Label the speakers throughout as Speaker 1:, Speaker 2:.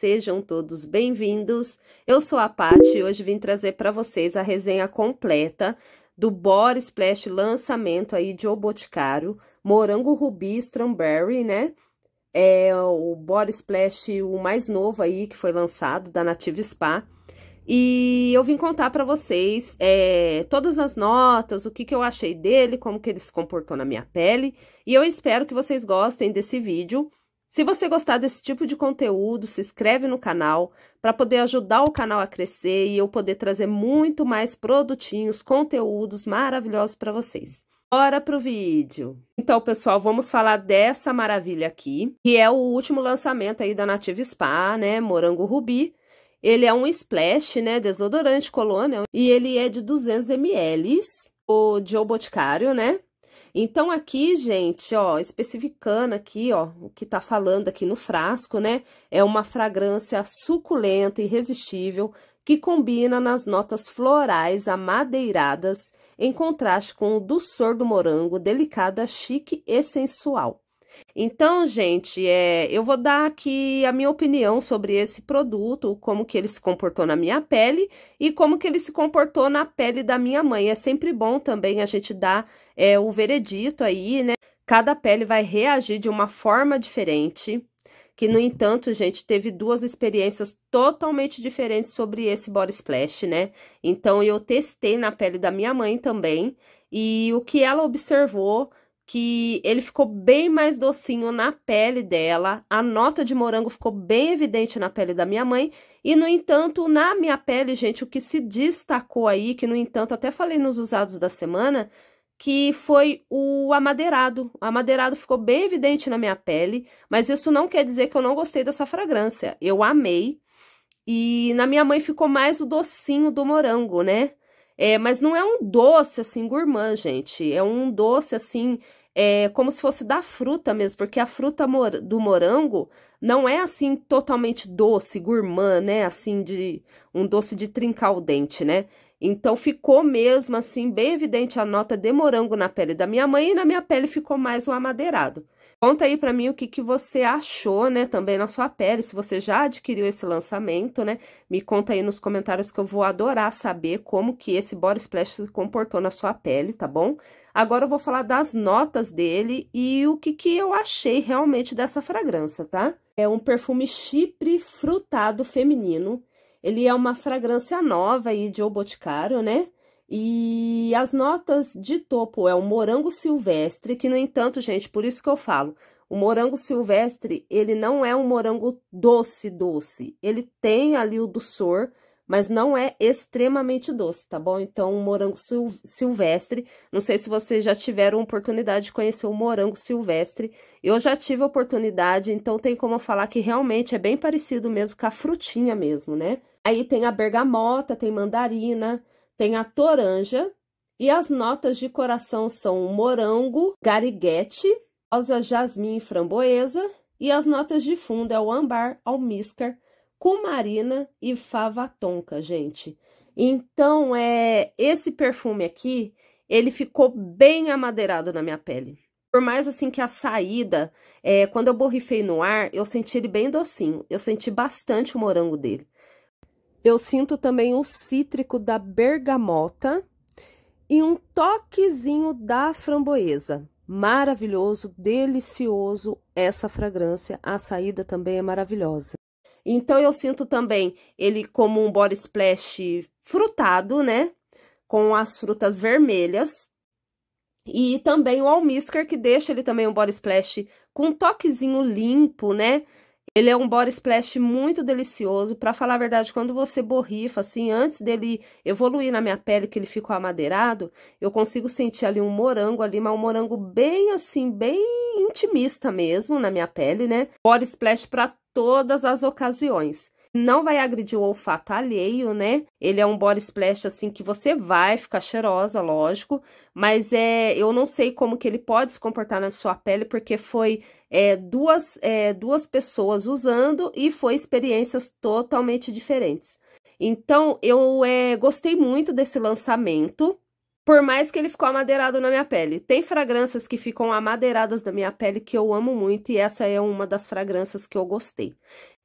Speaker 1: Sejam todos bem-vindos. Eu sou a Paty e hoje vim trazer para vocês a resenha completa do Bore Splash lançamento aí de O Boticário, Morango Rubi Strawberry, né? É o Bore Splash, o mais novo aí que foi lançado da Native Spa. E eu vim contar para vocês é, todas as notas, o que, que eu achei dele, como que ele se comportou na minha pele. E eu espero que vocês gostem desse vídeo. Se você gostar desse tipo de conteúdo, se inscreve no canal para poder ajudar o canal a crescer e eu poder trazer muito mais produtinhos, conteúdos maravilhosos para vocês. Bora pro vídeo. Então, pessoal, vamos falar dessa maravilha aqui, que é o último lançamento aí da Native Spa, né? Morango Rubi. Ele é um splash, né? Desodorante colônia. E ele é de 200 ml, o de Boticário, né? Então, aqui, gente, ó, especificando aqui, ó, o que tá falando aqui no frasco, né? É uma fragrância suculenta e irresistível que combina nas notas florais amadeiradas, em contraste com o doçor do morango, delicada, chique e sensual. Então, gente, é, eu vou dar aqui a minha opinião sobre esse produto, como que ele se comportou na minha pele e como que ele se comportou na pele da minha mãe. É sempre bom também a gente dar é, o veredito aí, né? Cada pele vai reagir de uma forma diferente. Que, no entanto, gente, teve duas experiências totalmente diferentes sobre esse body splash, né? Então, eu testei na pele da minha mãe também. E o que ela observou que ele ficou bem mais docinho na pele dela, a nota de morango ficou bem evidente na pele da minha mãe, e no entanto, na minha pele, gente, o que se destacou aí, que no entanto até falei nos usados da semana, que foi o amadeirado. O amadeirado ficou bem evidente na minha pele, mas isso não quer dizer que eu não gostei dessa fragrância. Eu amei. E na minha mãe ficou mais o docinho do morango, né? É, mas não é um doce assim gourmand, gente. É um doce assim é como se fosse da fruta mesmo, porque a fruta mor do morango não é assim totalmente doce, gourmand, né? Assim de um doce de trincar o dente, né? Então ficou mesmo assim bem evidente a nota de morango na pele da minha mãe e na minha pele ficou mais um amadeirado. Conta aí para mim o que, que você achou, né, também na sua pele, se você já adquiriu esse lançamento, né? Me conta aí nos comentários que eu vou adorar saber como que esse body splash se comportou na sua pele, tá bom? Agora eu vou falar das notas dele e o que, que eu achei realmente dessa fragrância, tá? É um perfume chipre frutado feminino. Ele é uma fragrância nova aí de O Boticário, né? E as notas de topo é o morango silvestre, que no entanto, gente, por isso que eu falo, o morango silvestre, ele não é um morango doce, doce. Ele tem ali o doçor, mas não é extremamente doce, tá bom? Então, o morango silvestre, não sei se vocês já tiveram oportunidade de conhecer o morango silvestre, eu já tive a oportunidade, então tem como falar que realmente é bem parecido mesmo com a frutinha mesmo, né? Aí tem a bergamota, tem mandarina, tem a toranja, e as notas de coração são morango, gariguete, rosa, jasmim e framboesa, e as notas de fundo é o ambar, almíscar, cumarina e fava tonka, gente. Então, é, esse perfume aqui, ele ficou bem amadeirado na minha pele. Por mais assim que a saída, é, quando eu borrifei no ar, eu senti ele bem docinho. Eu senti bastante o morango dele. Eu sinto também o cítrico da bergamota e um toquezinho da framboesa. Maravilhoso, delicioso essa fragrância. A saída também é maravilhosa. Então eu sinto também ele como um body splash frutado, né? Com as frutas vermelhas. E também o almíscar que deixa ele também um body splash com um toquezinho limpo, né? Ele é um body splash muito delicioso. Para falar a verdade, quando você borrifa, assim, antes dele evoluir na minha pele, que ele ficou amadeirado, eu consigo sentir ali um morango ali, mas um morango bem assim, bem intimista mesmo na minha pele, né? Body splash para todas as ocasiões. Não vai agredir o olfato alheio, né? Ele é um body splash assim que você vai ficar cheirosa, lógico, mas é, eu não sei como que ele pode se comportar na sua pele porque foi é, duas, é, duas pessoas usando e foi experiências totalmente diferentes. Então, eu é, gostei muito desse lançamento. Por mais que ele ficou amadeirado na minha pele. Tem fragrâncias que ficam amadeiradas na minha pele que eu amo muito e essa é uma das fragrâncias que eu gostei.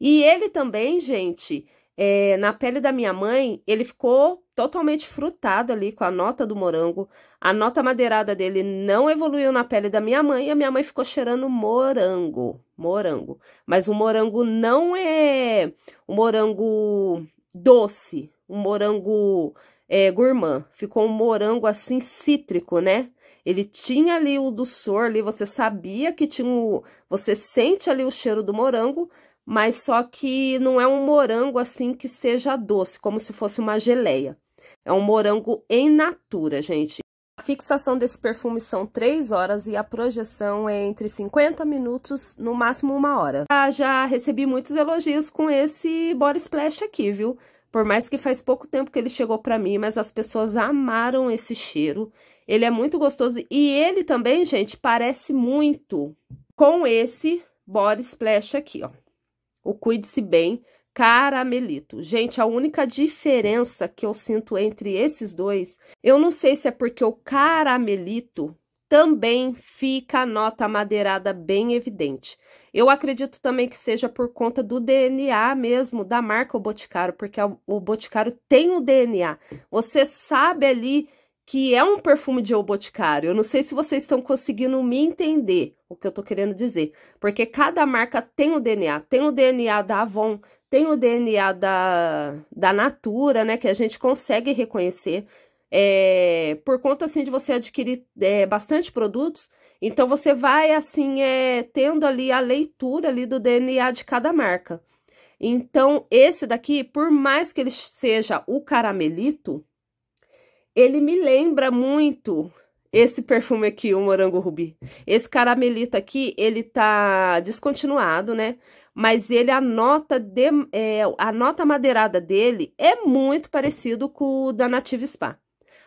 Speaker 1: E ele também, gente, é, na pele da minha mãe, ele ficou totalmente frutado ali com a nota do morango. A nota madeirada dele não evoluiu na pele da minha mãe e a minha mãe ficou cheirando morango. Morango. Mas o morango não é o morango doce, um morango é, gourmand. Ficou um morango assim cítrico, né? Ele tinha ali o doçor ali, você sabia que tinha o... Você sente ali o cheiro do morango, mas só que não é um morango assim que seja doce, como se fosse uma geleia. É um morango em natura, gente. A fixação desse perfume são 3 horas e a projeção é entre 50 minutos, no máximo uma hora. Já, ah, já recebi muitos elogios com esse body splash aqui, viu? Por mais que faz pouco tempo que ele chegou para mim, mas as pessoas amaram esse cheiro. Ele é muito gostoso e ele também, gente, parece muito com esse Body Splash aqui, ó. O Cuide-se Bem Caramelito. Gente, a única diferença que eu sinto entre esses dois, eu não sei se é porque o caramelito também fica a nota madeirada bem evidente. Eu acredito também que seja por conta do DNA mesmo da marca o Boticário, porque o Boticário tem o DNA. Você sabe ali que é um perfume de O Boticário. Eu não sei se vocês estão conseguindo me entender o que eu tô querendo dizer, porque cada marca tem o DNA, tem o DNA da Avon, tem o DNA da, da Natura, né, que a gente consegue reconhecer é, por conta assim de você adquirir é, bastante produtos, então você vai assim é, tendo ali a leitura ali do DNA de cada marca. Então esse daqui, por mais que ele seja o caramelito, ele me lembra muito esse perfume aqui, o morango rubi. Esse caramelito aqui, ele tá descontinuado, né? Mas ele a nota de, é, a nota madeirada dele é muito parecido com o da Native Spa.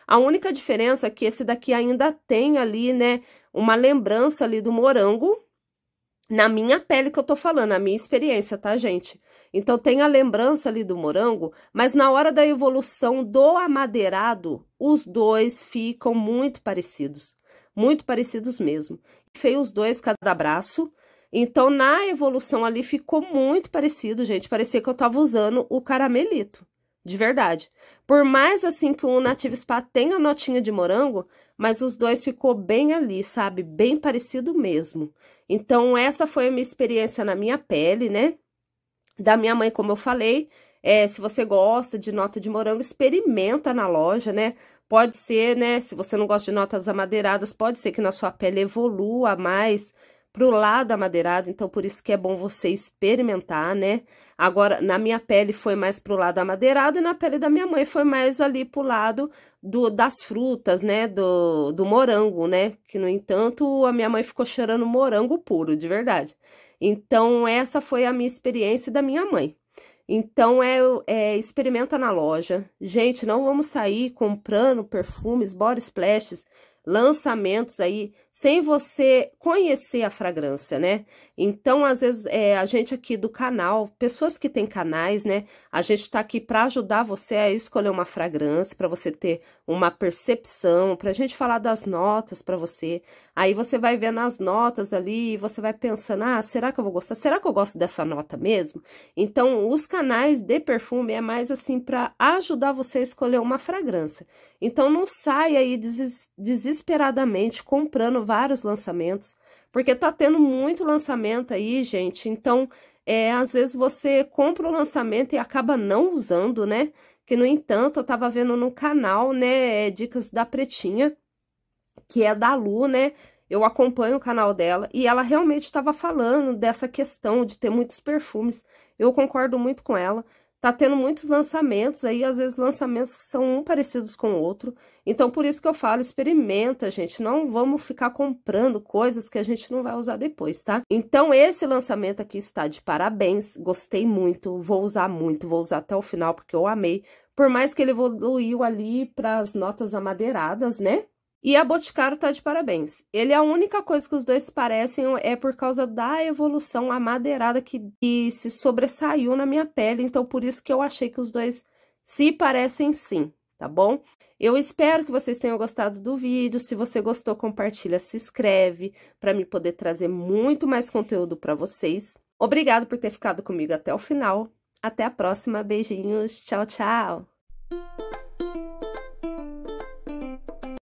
Speaker 1: A única diferença é que esse daqui ainda tem ali, né, uma lembrança ali do morango na minha pele que eu tô falando, a minha experiência, tá, gente? Então tem a lembrança ali do morango, mas na hora da evolução do amadeirado, os dois ficam muito parecidos, muito parecidos mesmo. Fei os dois cada braço. Então na evolução ali ficou muito parecido, gente, parecia que eu tava usando o caramelito de verdade. Por mais assim que o Native Spa tenha notinha de morango, mas os dois ficou bem ali, sabe? Bem parecido mesmo. Então, essa foi a minha experiência na minha pele, né? Da minha mãe, como eu falei. É, se você gosta de nota de morango, experimenta na loja, né? Pode ser, né? Se você não gosta de notas amadeiradas, pode ser que na sua pele evolua mais pro lado amadeirado, então por isso que é bom você experimentar, né? Agora, na minha pele foi mais pro lado amadeirado e na pele da minha mãe foi mais ali pro lado do, das frutas, né? Do, do morango, né? Que, no entanto, a minha mãe ficou cheirando morango puro, de verdade. Então, essa foi a minha experiência da minha mãe. Então, é, é, experimenta na loja. Gente, não vamos sair comprando perfumes, body splashes, lançamentos aí sem você conhecer a fragrância, né? Então, às vezes, é, a gente aqui do canal, pessoas que têm canais, né? A gente está aqui para ajudar você a escolher uma fragrância, para você ter uma percepção, para a gente falar das notas para você. Aí você vai vendo as notas ali e você vai pensando: ah, será que eu vou gostar? Será que eu gosto dessa nota mesmo? Então, os canais de perfume é mais assim para ajudar você a escolher uma fragrância. Então, não saia aí des desesperadamente comprando vários lançamentos, porque tá tendo muito lançamento aí, gente. Então, é, às vezes você compra o lançamento e acaba não usando, né? Que, no entanto, eu tava vendo no canal, né, é, Dicas da Pretinha, que é da Lu, né? Eu acompanho o canal dela e ela realmente estava falando dessa questão de ter muitos perfumes. Eu concordo muito com ela. Tá tendo muitos lançamentos aí, às vezes lançamentos que são um parecidos com o outro. Então, por isso que eu falo, experimenta, gente. Não vamos ficar comprando coisas que a gente não vai usar depois, tá? Então, esse lançamento aqui está de parabéns. Gostei muito, vou usar muito, vou usar até o final, porque eu amei. Por mais que ele evoluiu ali para as notas amadeiradas, né? E a Boticário tá de parabéns. Ele, é a única coisa que os dois parecem é por causa da evolução amadeirada que, que se sobressaiu na minha pele. Então, por isso que eu achei que os dois se parecem sim, tá bom? Eu espero que vocês tenham gostado do vídeo. Se você gostou, compartilha, se inscreve para me poder trazer muito mais conteúdo para vocês. Obrigado por ter ficado comigo até o final. Até a próxima, beijinhos, tchau, tchau.